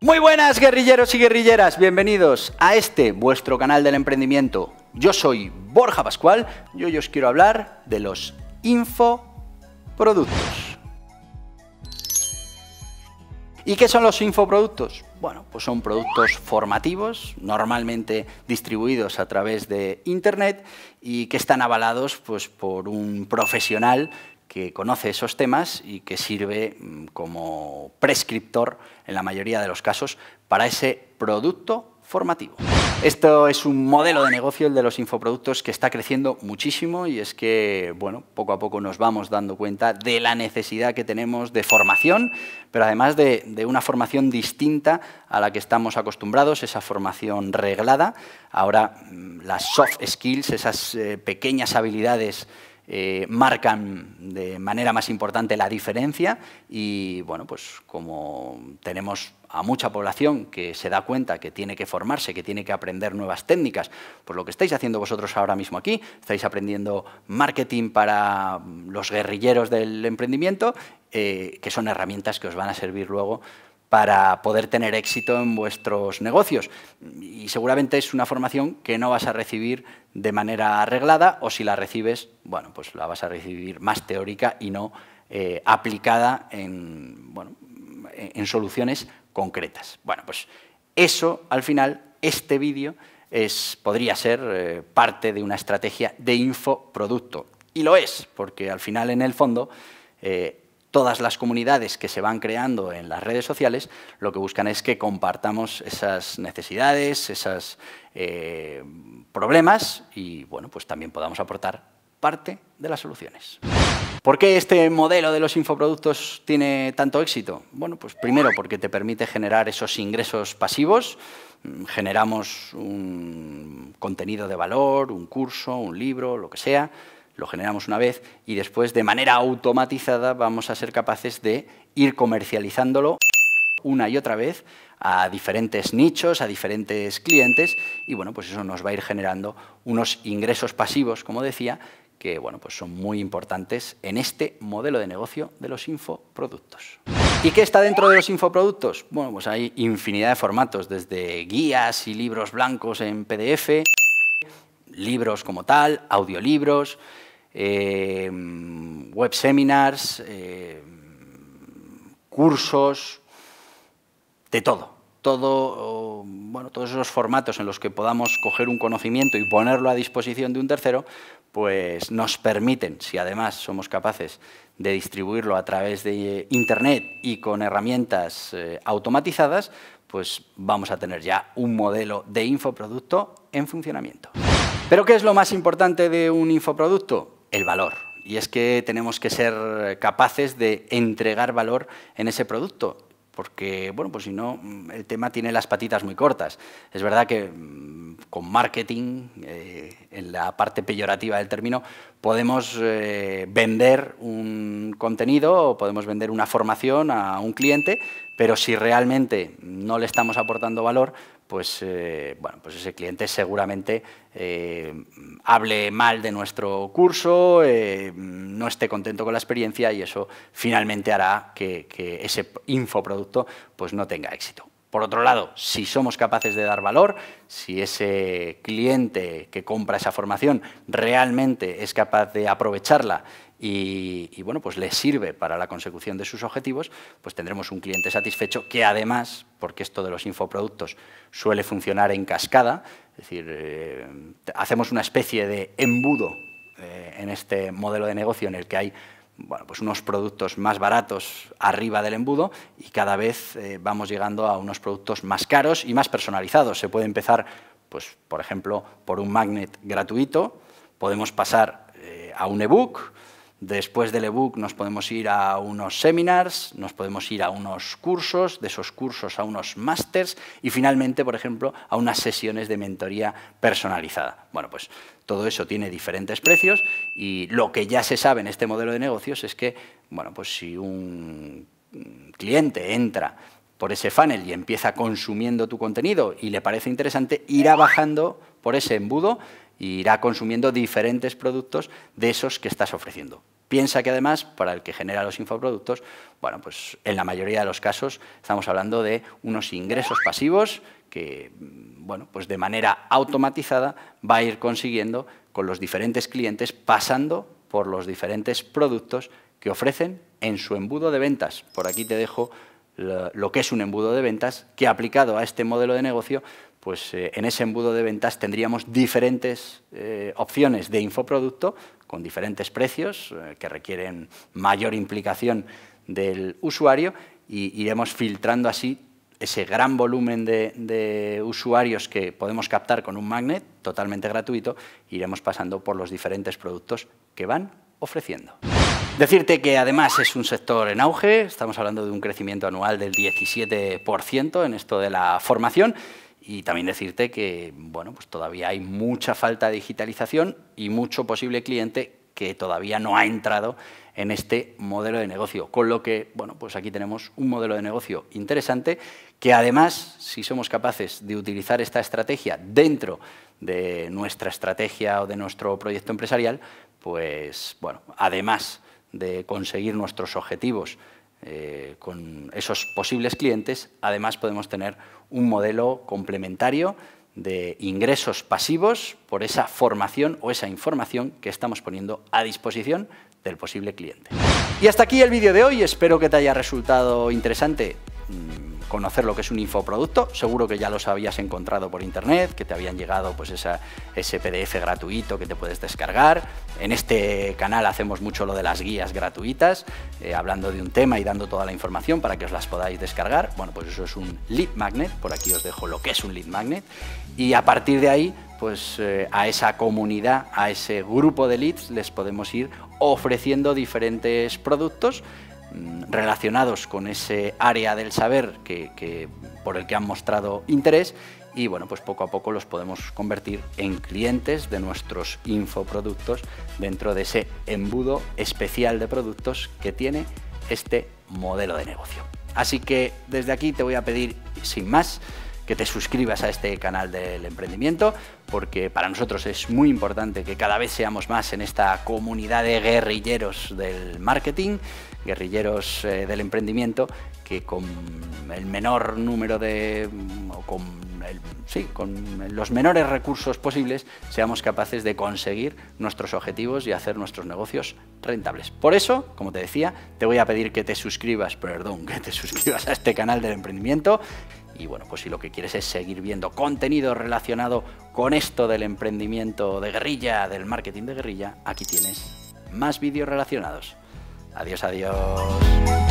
Muy buenas guerrilleros y guerrilleras, bienvenidos a este vuestro canal del emprendimiento. Yo soy Borja Pascual y hoy os quiero hablar de los infoproductos. ¿Y qué son los infoproductos? Bueno, pues son productos formativos, normalmente distribuidos a través de Internet y que están avalados pues, por un profesional que conoce esos temas y que sirve mm, como prescriptor, en la mayoría de los casos, para ese producto formativo. Esto es un modelo de negocio, el de los infoproductos, que está creciendo muchísimo y es que, bueno, poco a poco nos vamos dando cuenta de la necesidad que tenemos de formación, pero además de, una formación distinta a la que estamos acostumbrados, esa formación reglada. Ahora, mm, las soft skills, esas eh, pequeñas habilidades eh, marcan de manera más importante la diferencia y, bueno, pues como tenemos a mucha población que se da cuenta que tiene que formarse, que tiene que aprender nuevas técnicas, pues lo que estáis haciendo vosotros ahora mismo aquí, estáis aprendiendo marketing para los guerrilleros del emprendimiento, eh, que son herramientas que os van a servir luego para poder tener éxito en vuestros negocios. Y seguramente es una formación que no vas a recibir de manera arreglada o si la recibes, bueno, pues la vas a recibir más teórica y no eh, aplicada en, bueno, en soluciones concretas. Bueno, pues eso al final, este vídeo es, podría ser eh, parte de una estrategia de infoproducto. Y lo es, porque al final, en el fondo, eh, todas las comunidades que se van creando en las redes sociales lo que buscan es que compartamos esas necesidades, esos eh, problemas y bueno, pues también podamos aportar parte de las soluciones. ¿Por qué este modelo de los infoproductos tiene tanto éxito? Bueno, pues primero porque te permite generar esos ingresos pasivos, mm, generamos un contenido de valor, un curso, un libro, lo que sea, lo generamos una vez y después de manera automatizada vamos a ser capaces de ir comercializándolo una y otra vez a diferentes nichos, a diferentes clientes y bueno, pues eso nos va a ir generando unos ingresos pasivos, como decía, que bueno, pues son muy importantes en este modelo de negocio de los infoproductos. ¿Y qué está dentro de los infoproductos? Bueno, pues hay infinidad de formatos, desde guías y libros blancos en PDF, libros como tal, audiolibros, Em, web seminars, em, cursos, de todo. Todo, bueno, todos esos formatos en los que podamos coger un conocimiento y ponerlo a disposición de un tercero, pues nos permiten, si además somos capaces de distribuirlo a través de Internet y con herramientas eh, automatizadas, pues vamos a tener ya un modelo de infoproducto en funcionamiento. ¿Pero qué es lo más importante de un infoproducto? el valor. Y es que tenemos que ser capaces de entregar valor en ese producto porque, bueno, pues si no, mm, el tema tiene las patitas muy cortas. Es verdad que mm, con marketing, eh, en la parte peyorativa del término, podemos eh, vender un contenido o podemos vender una formación a un cliente, pero si realmente no le estamos aportando valor, pues, eh, bueno, pues ese cliente seguramente eh, hable mal de nuestro curso, eh, no esté contento con la experiencia y eso finalmente hará que, ese infoproducto pues, no tenga éxito. Por otro lado, si somos capaces de dar valor, si ese cliente que compra esa formación realmente es capaz de aprovecharla y, bueno, pues les sirve para la consecución de sus objetivos, pues tendremos un cliente satisfecho que además, porque esto de los infoproductos suele funcionar en cascada, es decir, eh, hacemos una especie de embudo eh, en este modelo de negocio en el que hay bueno, pues unos productos más baratos arriba del embudo y cada vez eh, vamos llegando a unos productos más caros y más personalizados. Se puede empezar, pues, por ejemplo, por un magnet gratuito, podemos pasar a un ebook, Después del ebook nos podemos ir a unos seminars, nos podemos ir a unos cursos, de esos cursos a unos másters y finalmente, por ejemplo, a unas sesiones de mentoría personalizada. Bueno, pues todo eso tiene diferentes precios y lo que ya se sabe en este modelo de negocios es que, bueno, pues si un cliente entra por ese funnel y empieza consumiendo tu contenido y le parece interesante, irá bajando por ese embudo y irá consumiendo diferentes productos de esos que estás ofreciendo. Piensa que además, para el que genera los infoproductos, bueno, pues en la mayoría de los casos estamos hablando de unos ingresos pasivos que, mm, bueno, pues de manera automatizada va a ir consiguiendo con los diferentes clientes pasando por los diferentes productos que ofrecen en su embudo de ventas. Por aquí te dejo lo que es un embudo de ventas que aplicado a este modelo de negocio pues eh, en ese embudo de ventas tendríamos diferentes eh, opciones de infoproducto con diferentes precios eh, que requieren mayor implicación del usuario y iremos filtrando así ese gran volumen de, de, usuarios que podemos captar con un magnet totalmente gratuito, iremos pasando por los diferentes productos que van ofreciendo. Decirte que además es un sector en auge, estamos hablando de un crecimiento anual del 17% en esto de la formación y también decirte que bueno, pues todavía hay mucha falta de digitalización y mucho posible cliente que todavía no ha entrado en este modelo de negocio. Con lo que, bueno, pues aquí tenemos un modelo de negocio interesante que además, si somos capaces de utilizar esta estrategia dentro de nuestra estrategia o de nuestro proyecto empresarial, pues bueno, además de conseguir nuestros objetivos eh, con esos posibles clientes, además podemos tener un modelo complementario de ingresos pasivos por esa formación o esa información que estamos poniendo a disposición del posible cliente. Y hasta aquí el vídeo de hoy, espero que te haya resultado interesante mm, conocer lo que es un infoproducto, seguro que ya los habías encontrado por internet, que te habían llegado pues ese PDF gratuito que te puedes descargar. En este canal hacemos mucho lo de las guías gratuitas, eh, hablando de un tema y dando toda la información para que os las podáis descargar. Bueno, pues eso es un lead magnet, por aquí os dejo lo que es un lead magnet. Y a partir de ahí, pues eh, a esa comunidad, a ese grupo de leads les podemos ir ofreciendo diferentes productos Mm, relacionados con ese área del saber que, por el que han mostrado interés y bueno, pues poco a poco los podemos convertir en clientes de nuestros infoproductos dentro de ese embudo especial de productos que tiene este modelo de negocio. Así que desde aquí te voy a pedir, sin más, que te suscribas a este canal del emprendimiento, porque para nosotros es muy importante que cada vez seamos más en esta comunidad de guerrilleros del marketing, guerrilleros eh, del emprendimiento, que con el menor número de... Mm, o con, sí, con los menores recursos posibles seamos capaces de conseguir nuestros objetivos y hacer nuestros negocios rentables. Por eso, como te decía, te voy a pedir que te suscribas, perdón, que te suscribas a este canal del emprendimiento, y bueno, pues si lo que quieres es seguir viendo contenido relacionado con esto del emprendimiento de guerrilla, del marketing de guerrilla, aquí tienes más vídeos relacionados. Adiós, adiós.